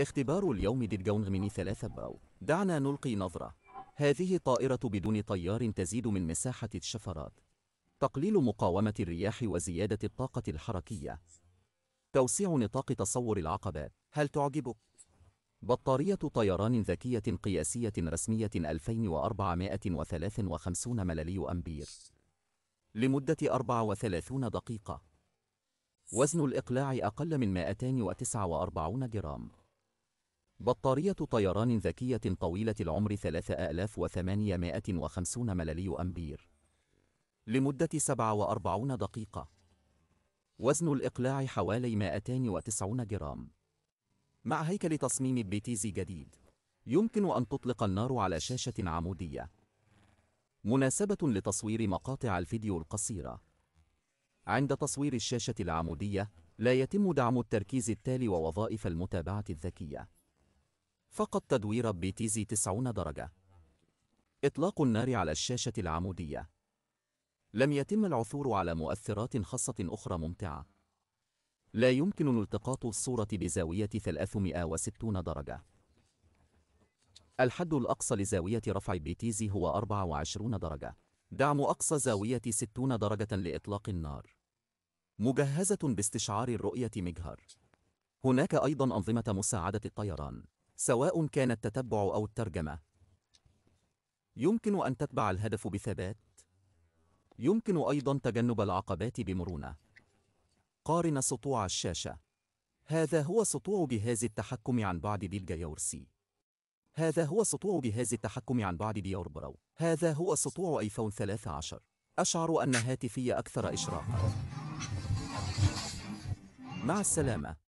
اختبار اليوم ديدجونغ ميني 3 براو دعنا نلقي نظرة هذه طائرة بدون طيار تزيد من مساحة الشفرات تقليل مقاومة الرياح وزيادة الطاقة الحركية توسيع نطاق تصور العقبات هل تعجبك؟ بطارية طيران ذكية قياسية رسمية 2453 ملالي أمبير لمدة 34 دقيقة وزن الإقلاع أقل من 249 جرام بطارية طيران ذكية طويلة العمر 3850 مللي أمبير لمدة 47 دقيقة وزن الإقلاع حوالي 290 جرام مع هيكل تصميم بيتيزي جديد يمكن أن تطلق النار على شاشة عمودية مناسبة لتصوير مقاطع الفيديو القصيرة عند تصوير الشاشة العمودية لا يتم دعم التركيز التالي ووظائف المتابعة الذكية فقط تدوير بي تي زي 90 درجة. إطلاق النار على الشاشة العمودية. لم يتم العثور على مؤثرات خاصة أخرى ممتعة. لا يمكن التقاط الصورة بزاوية 360 درجة. الحد الأقصى لزاوية رفع بي تي زي هو 24 درجة. دعم أقصى زاوية 60 درجة لإطلاق النار. مجهزة باستشعار الرؤية مجهر. هناك أيضا أنظمة مساعدة الطيران. سواء كان التتبع أو الترجمة. يمكن أن تتبع الهدف بثبات. يمكن أيضا تجنب العقبات بمرونة. قارن سطوع الشاشة. هذا هو سطوع جهاز التحكم عن بعد بالجيورسي. هذا هو سطوع جهاز التحكم عن بعد برو هذا هو سطوع ايفون 13. أشعر أن هاتفي أكثر إشراقا. مع السلامة.